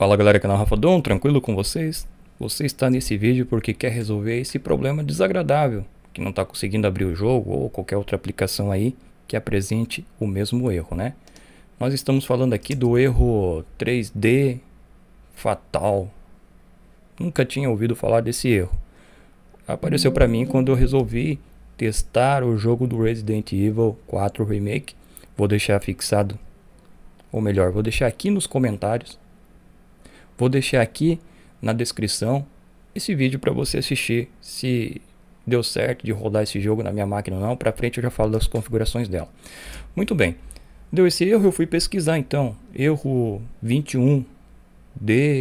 Fala galera, canal Rafa Dom, tranquilo com vocês? Você está nesse vídeo porque quer resolver esse problema desagradável, que não está conseguindo abrir o jogo ou qualquer outra aplicação aí que apresente o mesmo erro, né? Nós estamos falando aqui do erro 3D fatal. Nunca tinha ouvido falar desse erro. Apareceu para mim quando eu resolvi testar o jogo do Resident Evil 4 Remake. Vou deixar fixado, ou melhor, vou deixar aqui nos comentários Vou deixar aqui na descrição esse vídeo para você assistir se deu certo de rodar esse jogo na minha máquina ou não. Para frente eu já falo das configurações dela. Muito bem. Deu esse erro, eu fui pesquisar então. Erro 21D,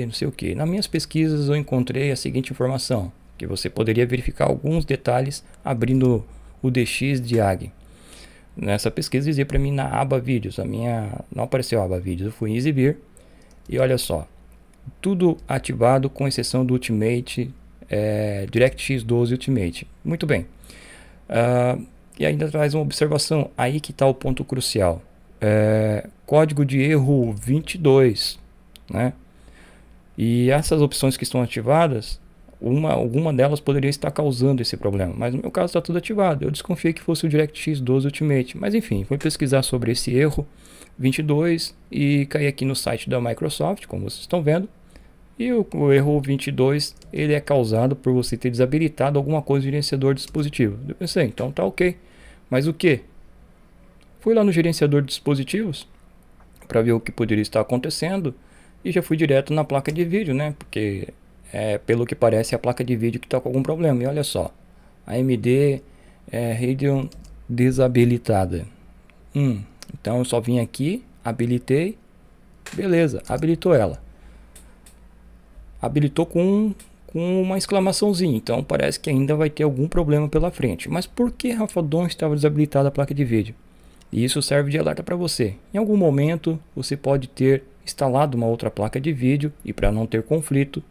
não sei o que. Nas minhas pesquisas eu encontrei a seguinte informação. Que você poderia verificar alguns detalhes abrindo o DX de AG. Nessa pesquisa dizia para mim na aba vídeos. A minha não apareceu a aba vídeos. Eu fui em exibir. E olha só, tudo ativado com exceção do Ultimate, é, DirectX 12 Ultimate. Muito bem. Uh, e ainda traz uma observação, aí que está o ponto crucial. É, código de erro 22, né? E essas opções que estão ativadas, uma, alguma delas poderia estar causando esse problema, mas no meu caso está tudo ativado. Eu desconfiei que fosse o DirectX 12 Ultimate, mas enfim, fui pesquisar sobre esse erro 22 e caí aqui no site da Microsoft, como vocês estão vendo, e o, erro 22 ele é causado por você ter desabilitado alguma coisa no gerenciador de dispositivo. Eu pensei, então tá ok. Mas o que? Fui lá no gerenciador de dispositivos para ver o que poderia estar acontecendo e já fui direto na placa de vídeo, né? Porque é, pelo que parece é a placa de vídeo que está com algum problema. E olha só, AMD é, Radeon desabilitada. Hum, então eu só vim aqui, habilitei, beleza, habilitou ela habilitou com, com uma exclamaçãozinha, então parece que ainda vai ter algum problema pela frente. Mas por que Rafa Dom estava desabilitada a placa de vídeo? E isso serve de alerta para você. Em algum momento você pode ter instalado uma outra placa de vídeo e para não ter conflito,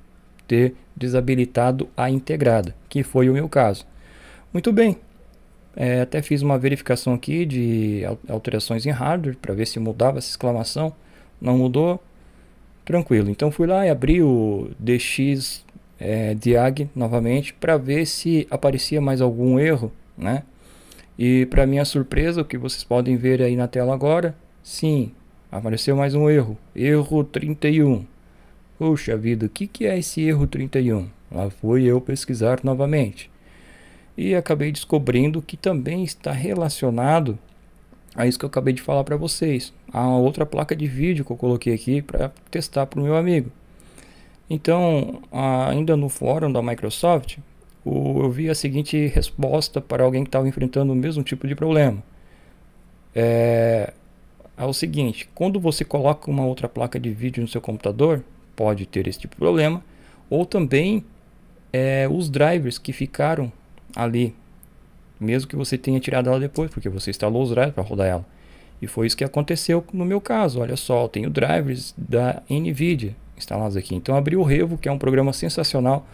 ter desabilitado a integrada, que foi o meu caso. Muito bem, é, até fiz uma verificação aqui de alterações em hardware para ver se mudava essa exclamação. Não mudou, tranquilo. Então fui lá e abri o DX é, Diag novamente para ver se aparecia mais algum erro, né? E para minha surpresa, o que vocês podem ver aí na tela agora, sim, apareceu mais um erro, erro 31. Puxa vida, o que, que é esse erro 31? Lá fui eu pesquisar novamente. E acabei descobrindo que também está relacionado é isso que eu acabei de falar para vocês. Há uma outra placa de vídeo que eu coloquei aqui para testar para o meu amigo. Então, ainda no fórum da Microsoft, eu vi a seguinte resposta para alguém que estava enfrentando o mesmo tipo de problema. É, é o seguinte, quando você coloca uma outra placa de vídeo no seu computador, pode ter esse tipo de problema, ou também é, os drivers que ficaram ali mesmo que você tenha tirado ela depois, porque você instalou os drivers para rodar ela. E foi isso que aconteceu no meu caso. Olha só, eu tenho drivers da NVIDIA instalados aqui. Então abri o Revo, que é um programa sensacional,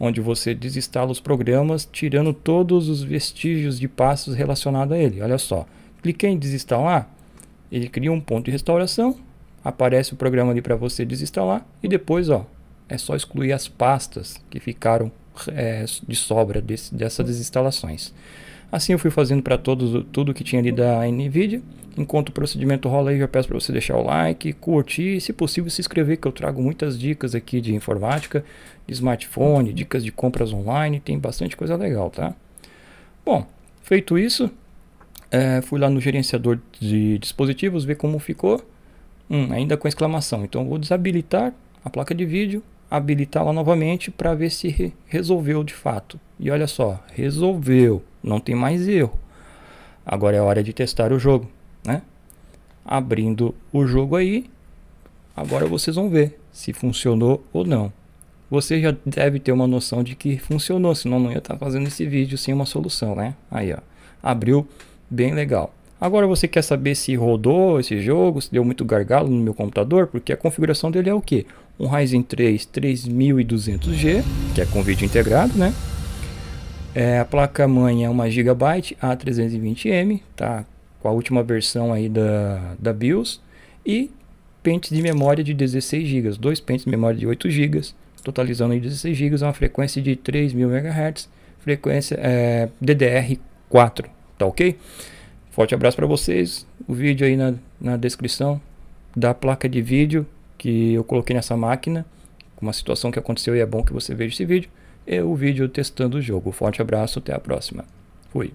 onde você desinstala os programas, tirando todos os vestígios de passos relacionados a ele. Olha só, cliquei em desinstalar, ele cria um ponto de restauração, aparece o programa ali para você desinstalar e depois, ó, é só excluir as pastas que ficaram é, de sobra desse, dessas instalações. Assim eu fui fazendo para todos tudo que tinha ali da NVIDIA. Enquanto o procedimento rola aí, já peço para você deixar o like, curtir e, se possível, se inscrever, que eu trago muitas dicas aqui de informática, de smartphone, dicas de compras online, tem bastante coisa legal, tá? Bom, feito isso, é, fui lá no gerenciador de dispositivos ver como ficou. Hum, ainda com exclamação. Então vou desabilitar a placa de vídeo habilitá-la novamente para ver se re resolveu de fato. E olha só, resolveu, não tem mais erro. Agora é hora de testar o jogo, né? Abrindo o jogo aí, agora vocês vão ver se funcionou ou não. Você já deve ter uma noção de que funcionou, senão não ia estar tá fazendo esse vídeo sem uma solução, né? Aí, ó, abriu bem legal. Agora você quer saber se rodou esse jogo, se deu muito gargalo no meu computador, porque a configuração dele é o que? um Ryzen 3 3200G, que é com vídeo integrado, né? É, a placa-mãe é uma Gigabyte A320M, tá? Com a última versão aí da, da BIOS. E pentes de memória de 16 GB, dois pentes de memória de 8 GB, totalizando aí 16 GB, é uma frequência de 3000 MHz, frequência é, DDR4, tá ok? Forte abraço para vocês, o vídeo aí na, na descrição da placa de vídeo que eu coloquei nessa máquina, uma situação que aconteceu e é bom que você veja esse vídeo, é o vídeo testando o jogo. Forte abraço, até a próxima. Fui.